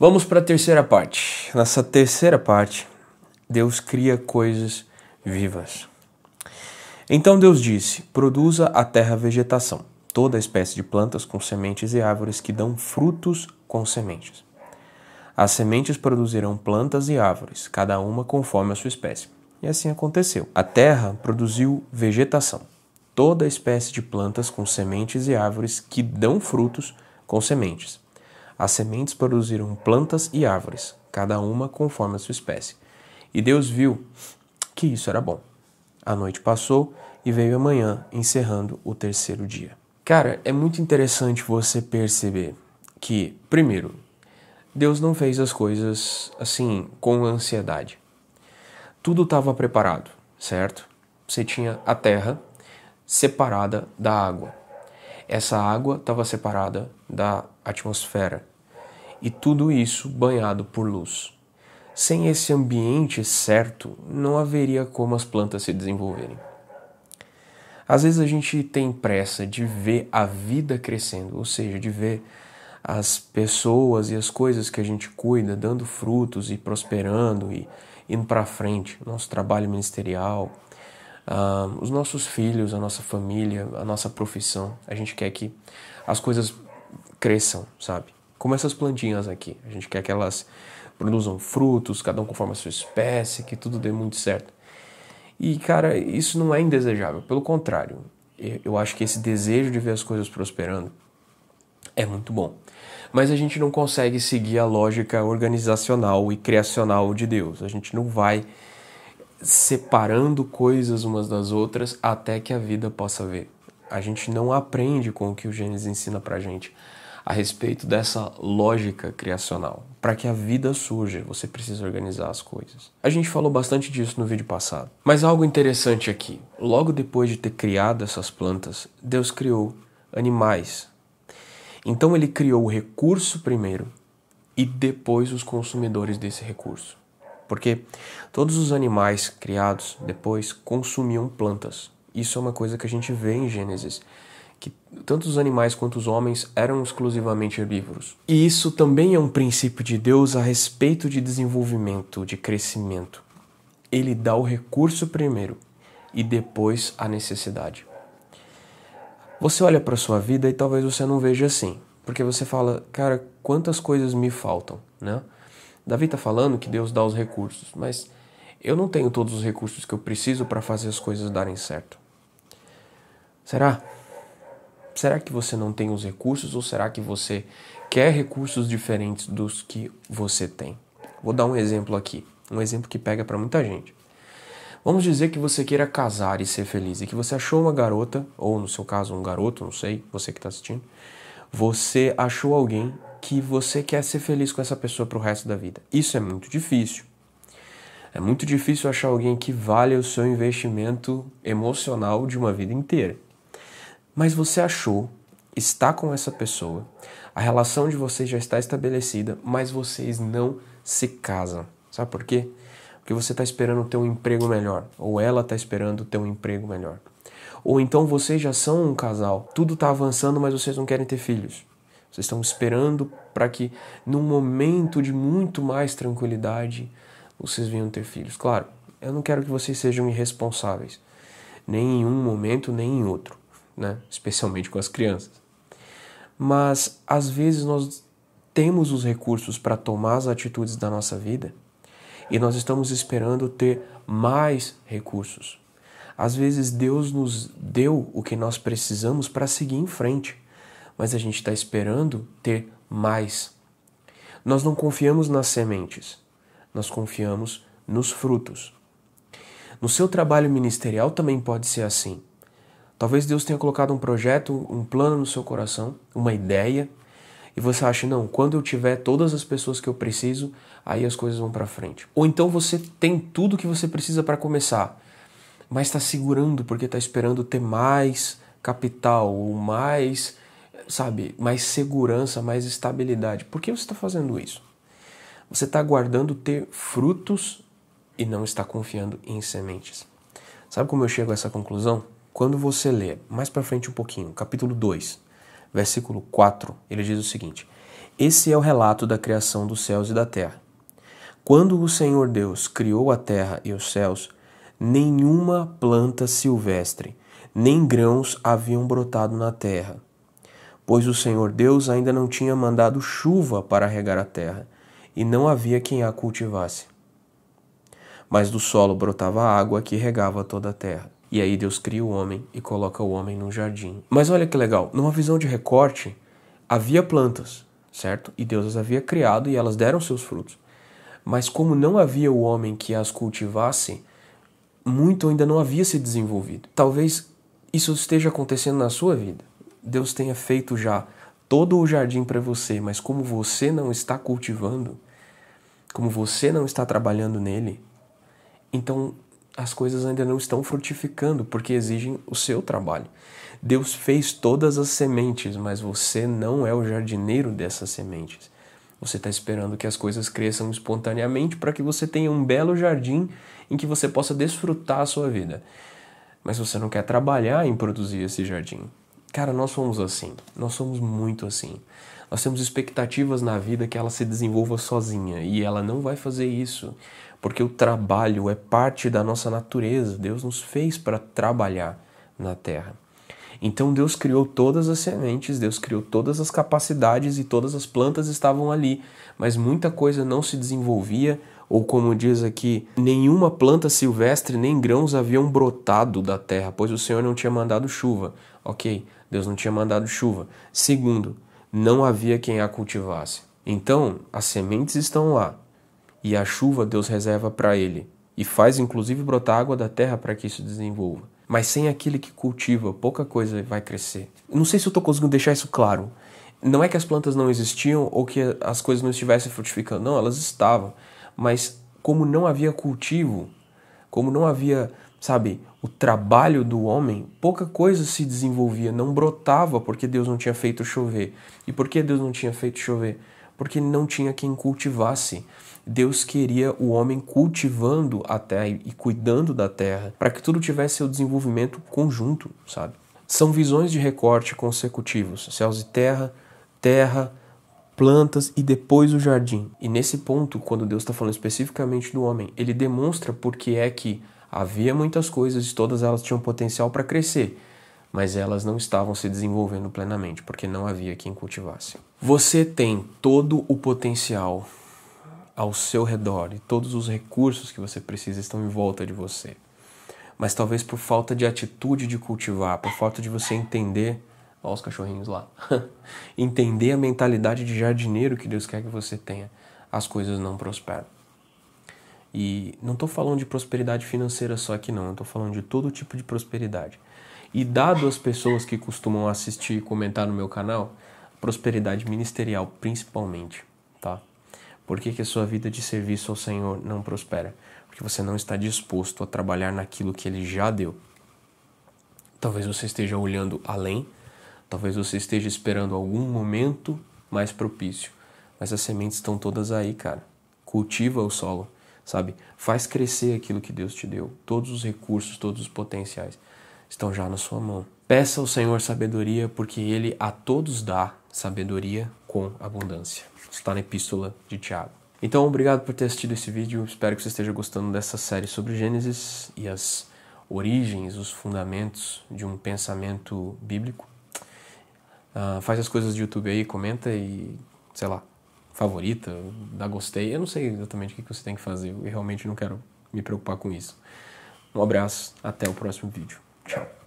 Vamos para a terceira parte. Nessa terceira parte, Deus cria coisas vivas. Então Deus disse: Produza a terra vegetação, toda espécie de plantas com sementes e árvores que dão frutos com sementes. As sementes produzirão plantas e árvores, cada uma conforme a sua espécie. E assim aconteceu. A terra produziu vegetação, toda espécie de plantas com sementes e árvores que dão frutos com sementes. As sementes produziram plantas e árvores, cada uma conforme a sua espécie. E Deus viu que isso era bom. A noite passou e veio a manhã, encerrando o terceiro dia. Cara, é muito interessante você perceber que, primeiro, Deus não fez as coisas assim com ansiedade. Tudo estava preparado, certo? Você tinha a terra separada da água. Essa água estava separada da atmosfera e tudo isso banhado por luz. Sem esse ambiente certo, não haveria como as plantas se desenvolverem. Às vezes a gente tem pressa de ver a vida crescendo, ou seja, de ver as pessoas e as coisas que a gente cuida dando frutos e prosperando e indo para frente, nosso trabalho ministerial, uh, os nossos filhos, a nossa família, a nossa profissão. A gente quer que as coisas cresçam, sabe? como essas plantinhas aqui. A gente quer que elas produzam frutos, cada um conforme a sua espécie, que tudo dê muito certo. E, cara, isso não é indesejável, pelo contrário. Eu acho que esse desejo de ver as coisas prosperando é muito bom. Mas a gente não consegue seguir a lógica organizacional e criacional de Deus. A gente não vai separando coisas umas das outras até que a vida possa ver. A gente não aprende com o que o Gênesis ensina pra gente a respeito dessa lógica criacional. Para que a vida surja, você precisa organizar as coisas. A gente falou bastante disso no vídeo passado. Mas algo interessante aqui. Logo depois de ter criado essas plantas, Deus criou animais. Então ele criou o recurso primeiro e depois os consumidores desse recurso. Porque todos os animais criados depois consumiam plantas. Isso é uma coisa que a gente vê em Gênesis que tanto os animais quanto os homens eram exclusivamente herbívoros. E isso também é um princípio de Deus a respeito de desenvolvimento, de crescimento. Ele dá o recurso primeiro e depois a necessidade. Você olha para sua vida e talvez você não veja assim, porque você fala, cara, quantas coisas me faltam, né? Davi está falando que Deus dá os recursos, mas eu não tenho todos os recursos que eu preciso para fazer as coisas darem certo. Será? Será que você não tem os recursos ou será que você quer recursos diferentes dos que você tem? Vou dar um exemplo aqui, um exemplo que pega para muita gente. Vamos dizer que você queira casar e ser feliz e que você achou uma garota, ou no seu caso, um garoto, não sei, você que está assistindo. Você achou alguém que você quer ser feliz com essa pessoa para o resto da vida. Isso é muito difícil. É muito difícil achar alguém que vale o seu investimento emocional de uma vida inteira mas você achou, está com essa pessoa, a relação de vocês já está estabelecida, mas vocês não se casam. Sabe por quê? Porque você está esperando ter um emprego melhor, ou ela está esperando ter um emprego melhor. Ou então vocês já são um casal, tudo está avançando, mas vocês não querem ter filhos. Vocês estão esperando para que, num momento de muito mais tranquilidade, vocês venham ter filhos. Claro, eu não quero que vocês sejam irresponsáveis, nem em um momento, nem em outro né? especialmente com as crianças. Mas às vezes nós temos os recursos para tomar as atitudes da nossa vida e nós estamos esperando ter mais recursos. Às vezes Deus nos deu o que nós precisamos para seguir em frente, mas a gente está esperando ter mais. Nós não confiamos nas sementes, nós confiamos nos frutos. No seu trabalho ministerial também pode ser assim. Talvez Deus tenha colocado um projeto, um plano no seu coração, uma ideia, e você acha, não, quando eu tiver todas as pessoas que eu preciso, aí as coisas vão para frente. Ou então você tem tudo que você precisa para começar, mas está segurando porque está esperando ter mais capital, ou mais, sabe, mais segurança, mais estabilidade. Por que você está fazendo isso? Você está aguardando ter frutos e não está confiando em sementes. Sabe como eu chego a essa conclusão? Quando você lê mais para frente um pouquinho, capítulo 2, versículo 4, ele diz o seguinte: Esse é o relato da criação dos céus e da terra. Quando o Senhor Deus criou a terra e os céus, nenhuma planta silvestre, nem grãos haviam brotado na terra, pois o Senhor Deus ainda não tinha mandado chuva para regar a terra, e não havia quem a cultivasse. Mas do solo brotava água que regava toda a terra. E aí Deus cria o homem e coloca o homem num jardim. Mas olha que legal, numa visão de recorte, havia plantas, certo? E Deus as havia criado e elas deram seus frutos. Mas como não havia o homem que as cultivasse, muito ainda não havia se desenvolvido. Talvez isso esteja acontecendo na sua vida. Deus tenha feito já todo o jardim para você, mas como você não está cultivando, como você não está trabalhando nele, então as coisas ainda não estão frutificando porque exigem o seu trabalho. Deus fez todas as sementes, mas você não é o jardineiro dessas sementes. Você está esperando que as coisas cresçam espontaneamente para que você tenha um belo jardim em que você possa desfrutar a sua vida. Mas você não quer trabalhar em produzir esse jardim. Cara, nós somos assim. Nós somos muito assim. Nós temos expectativas na vida que ela se desenvolva sozinha e ela não vai fazer isso porque o trabalho é parte da nossa natureza. Deus nos fez para trabalhar na terra. Então Deus criou todas as sementes, Deus criou todas as capacidades e todas as plantas estavam ali, mas muita coisa não se desenvolvia, ou como diz aqui, nenhuma planta silvestre nem grãos haviam brotado da terra, pois o Senhor não tinha mandado chuva. OK, Deus não tinha mandado chuva. Segundo, não havia quem a cultivasse. Então, as sementes estão lá, e a chuva Deus reserva para ele, e faz inclusive brotar água da terra para que isso desenvolva. Mas sem aquele que cultiva, pouca coisa vai crescer. Não sei se eu estou conseguindo deixar isso claro. Não é que as plantas não existiam ou que as coisas não estivessem frutificando, não, elas estavam. Mas como não havia cultivo, como não havia, sabe, o trabalho do homem, pouca coisa se desenvolvia, não brotava porque Deus não tinha feito chover. E por que Deus não tinha feito chover? porque não tinha quem cultivasse. Deus queria o homem cultivando a terra e cuidando da terra para que tudo tivesse seu desenvolvimento conjunto, sabe? São visões de recorte consecutivos: céus e terra, terra, plantas e depois o jardim. E nesse ponto, quando Deus está falando especificamente do homem, ele demonstra porque é que havia muitas coisas e todas elas tinham potencial para crescer, mas elas não estavam se desenvolvendo plenamente porque não havia quem cultivasse. Você tem todo o potencial ao seu redor e todos os recursos que você precisa estão em volta de você. Mas talvez por falta de atitude de cultivar, por falta de você entender, olha os cachorrinhos lá, entender a mentalidade de jardineiro que Deus quer que você tenha, as coisas não prosperam. E não estou falando de prosperidade financeira só aqui não, estou falando de todo tipo de prosperidade. E dado as pessoas que costumam assistir e comentar no meu canal, prosperidade ministerial, principalmente, tá? Por que, que a sua vida de serviço ao Senhor não prospera? Porque você não está disposto a trabalhar naquilo que Ele já deu. Talvez você esteja olhando além, talvez você esteja esperando algum momento mais propício, mas as sementes estão todas aí, cara. Cultiva o solo, sabe? Faz crescer aquilo que Deus te deu. Todos os recursos, todos os potenciais estão já na sua mão. Peça ao Senhor sabedoria, porque Ele a todos dá sabedoria com abundância. Está na epístola de Tiago. Então, obrigado por ter assistido esse vídeo. Espero que você esteja gostando dessa série sobre Gênesis e as origens, os fundamentos de um pensamento bíblico. Uh, faz as coisas do YouTube aí, comenta e, sei lá, favorita, dá gostei. Eu não sei exatamente o que você tem que fazer. Eu realmente não quero me preocupar com isso. Um abraço, até o próximo vídeo. Tchau.